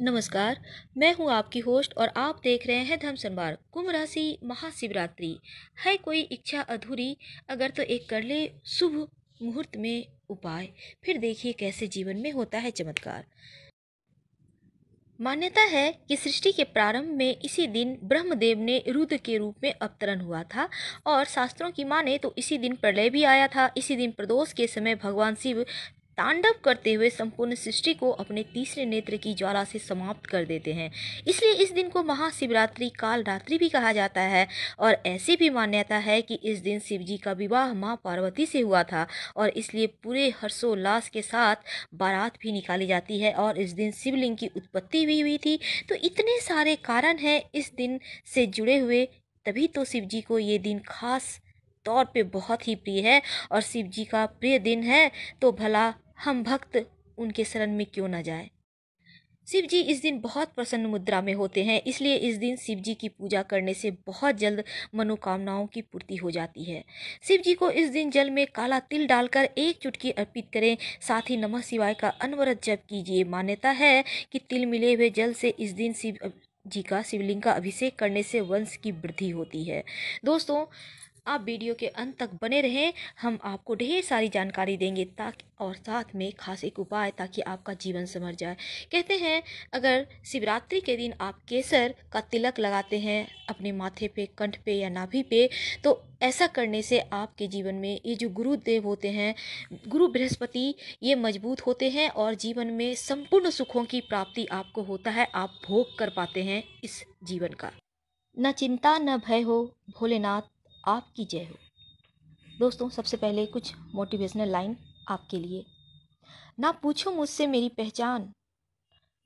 नमस्कार मैं हूं आपकी होस्ट और आप देख रहे हैं धम संवार कुंभ राशि महाशिवरात्रि है कोई इच्छा अधूरी अगर तो एक कर ले शुभ मुहूर्त में उपाय फिर देखिए कैसे जीवन में होता है चमत्कार मान्यता है कि सृष्टि के प्रारंभ में इसी दिन ब्रह्मदेव ने रुद्र के रूप में अवतरण हुआ था और शास्त्रों की माने तो इसी दिन प्रलय भी आया था इसी दिन प्रदोष के समय भगवान शिव तांडव करते हुए संपूर्ण सृष्टि को अपने तीसरे नेत्र की ज्वाला से समाप्त कर देते हैं इसलिए इस दिन को महाशिवरात्रि काल रात्रि भी कहा जाता है और ऐसी भी मान्यता है कि इस दिन शिव जी का विवाह माँ पार्वती से हुआ था और इसलिए पूरे हर्षोल्लास के साथ बारात भी निकाली जाती है और इस दिन शिवलिंग की उत्पत्ति भी हुई थी तो इतने सारे कारण हैं इस दिन से जुड़े हुए तभी तो शिव जी को ये दिन खास तौर पे बहुत ही प्रिय है और शिव जी का प्रिय दिन है तो भला हम भक्त उनके शरण में क्यों ना जाए शिव जी इस दिन बहुत प्रसन्न मुद्रा में होते हैं इसलिए इस दिन शिव जी की पूजा करने से बहुत जल्द मनोकामनाओं की पूर्ति हो जाती है शिव जी को इस दिन जल में काला तिल डालकर एक चुटकी अर्पित करें साथ ही नमः शिवाय का अनवरत जप कीजिए मान्यता है कि तिल मिले हुए जल से इस दिन शिव जी का शिवलिंग का अभिषेक करने से वंश की वृद्धि होती है दोस्तों आप वीडियो के अंत तक बने रहें हम आपको ढेर सारी जानकारी देंगे ताकि और साथ में खास एक उपाय ताकि आपका जीवन समर जाए कहते हैं अगर शिवरात्रि के दिन आप केसर का तिलक लगाते हैं अपने माथे पे कंठ पे या नाभि पे तो ऐसा करने से आपके जीवन में ये जो गुरुदेव होते हैं गुरु बृहस्पति ये मजबूत होते हैं और जीवन में संपूर्ण सुखों की प्राप्ति आपको होता है आप भोग कर पाते हैं इस जीवन का न चिंता न भय हो भोलेनाथ आपकी जय हो दोस्तों सबसे पहले कुछ मोटिवेशनल लाइन आपके लिए ना पूछो मुझसे मेरी पहचान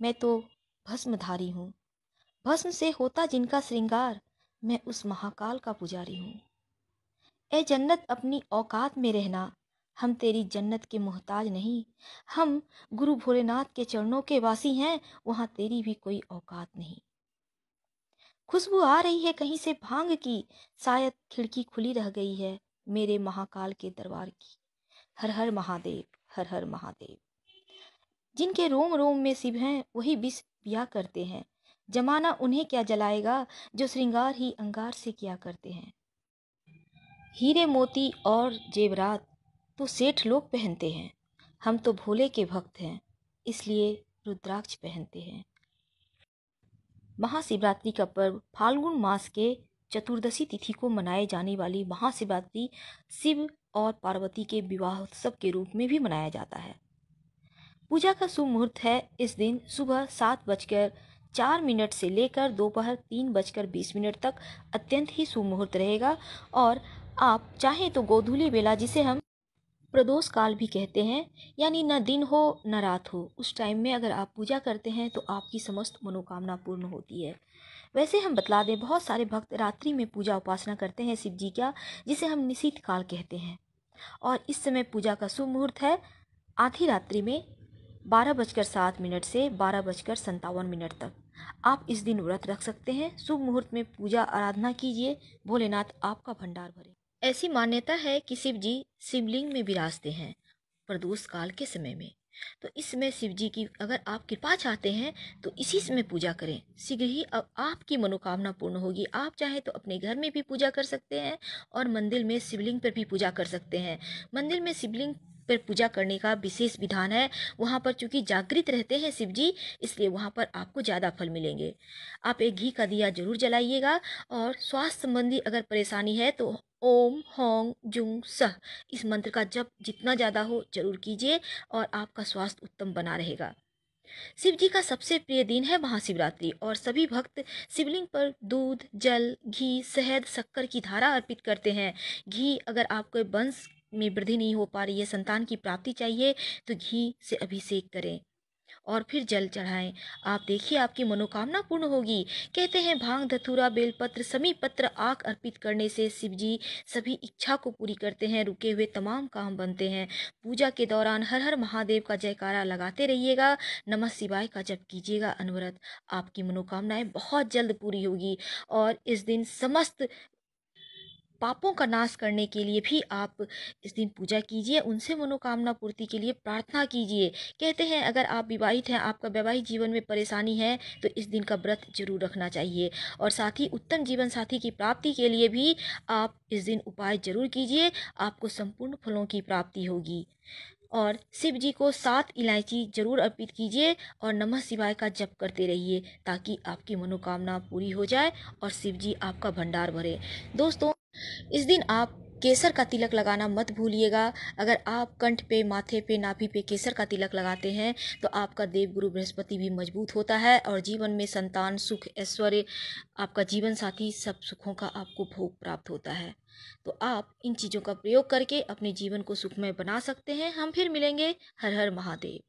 मैं तो भस्मधारी हूँ भस्म से होता जिनका श्रृंगार मैं उस महाकाल का पुजारी हूँ ए जन्नत अपनी औकात में रहना हम तेरी जन्नत के मोहताज नहीं हम गुरु भोलेनाथ के चरणों के वासी हैं वहाँ तेरी भी कोई औकात नहीं खुशबू आ रही है कहीं से भांग की शायद खिड़की खुली रह गई है मेरे महाकाल के दरबार की हर हर महादेव हर हर महादेव जिनके रोम रोम में शिव हैं वही विष पिया करते हैं जमाना उन्हें क्या जलाएगा जो श्रृंगार ही अंगार से किया करते हैं हीरे मोती और जेवरात तो सेठ लोग पहनते हैं हम तो भोले के भक्त हैं इसलिए रुद्राक्ष पहनते हैं महाशिवरात्रि का पर्व फाल्गुन मास के चतुर्दशी तिथि को मनाए जाने वाली महाशिवरात्रि शिव और पार्वती के विवाहोत्सव के रूप में भी मनाया जाता है पूजा का शुभ मुहूर्त है इस दिन सुबह सात बजकर चार मिनट से लेकर दोपहर तीन बजकर बीस मिनट तक अत्यंत ही शुभ मुहूर्त रहेगा और आप चाहें तो गोधूली बेला जिसे हम प्रदोष काल भी कहते हैं यानी न दिन हो न रात हो उस टाइम में अगर आप पूजा करते हैं तो आपकी समस्त मनोकामना पूर्ण होती है वैसे हम बतला दें बहुत सारे भक्त रात्रि में पूजा उपासना करते हैं शिव जी का जिसे हम निशीत काल कहते हैं और इस समय पूजा का शुभ मुहूर्त है आधी रात्रि में बारह बजकर सात मिनट से बारह बजकर संतावन मिनट तक आप इस दिन व्रत रख सकते हैं शुभ मुहूर्त में पूजा आराधना कीजिए भोलेनाथ आपका भंडार भरे ऐसी मान्यता है कि शिव जी शिवलिंग में विराजते हैं प्रदोष काल के समय में तो इस समय शिव जी की अगर आप कृपा चाहते हैं तो इसी समय पूजा करें शीघ्र ही अब आपकी मनोकामना पूर्ण होगी आप चाहें तो अपने घर में भी पूजा कर सकते हैं और मंदिर में शिवलिंग पर भी पूजा कर सकते हैं मंदिर में शिवलिंग पर पूजा करने का विशेष विधान है वहाँ पर चूँकि जागृत रहते हैं शिव जी इसलिए वहाँ पर आपको ज़्यादा फल मिलेंगे आप एक घी का दिया जरूर जलाइएगा और स्वास्थ्य संबंधी अगर परेशानी है तो ओम होंग जुंग सह इस मंत्र का जप जितना ज़्यादा हो जरूर कीजिए और आपका स्वास्थ्य उत्तम बना रहेगा शिव जी का सबसे प्रिय दिन है महाशिवरात्रि और सभी भक्त शिवलिंग पर दूध जल घी शहद शक्कर की धारा अर्पित करते हैं घी अगर आपके वंश में वृद्धि नहीं हो पा रही है संतान की प्राप्ति चाहिए तो घी से अभिषेक करें और फिर जल चढ़ाएं आप देखिए आपकी मनोकामना पूर्ण होगी कहते हैं भांग धतूरा बेलपत्र समी पत्र आक अर्पित करने से शिव जी सभी इच्छा को पूरी करते हैं रुके हुए तमाम काम बनते हैं पूजा के दौरान हर हर महादेव का जयकारा लगाते रहिएगा नमः शिवाय का जप कीजिएगा अनवरत आपकी मनोकामनाएं बहुत जल्द पूरी होगी और इस दिन समस्त पापों का नाश करने के लिए भी आप इस दिन पूजा कीजिए उनसे मनोकामना पूर्ति के लिए प्रार्थना कीजिए कहते हैं अगर आप विवाहित हैं आपका वैवाहिक जीवन में परेशानी है तो इस दिन का व्रत जरूर रखना चाहिए और साथ ही उत्तम जीवन साथी की प्राप्ति के लिए भी आप इस दिन उपाय जरूर कीजिए आपको संपूर्ण फलों की प्राप्ति होगी और शिव जी को सात इलायची जरूर अर्पित कीजिए और नमः शिवाय का जप करते रहिए ताकि आपकी मनोकामना पूरी हो जाए और शिव जी आपका भंडार भरे दोस्तों इस दिन आप केसर का तिलक लगाना मत भूलिएगा अगर आप कंठ पे माथे पे नाभी पे केसर का तिलक लगाते हैं तो आपका देव गुरु बृहस्पति भी मजबूत होता है और जीवन में संतान सुख ऐश्वर्य आपका जीवन साथी सब सुखों का आपको भोग प्राप्त होता है तो आप इन चीज़ों का प्रयोग करके अपने जीवन को सुखमय बना सकते हैं हम फिर मिलेंगे हर हर महादेव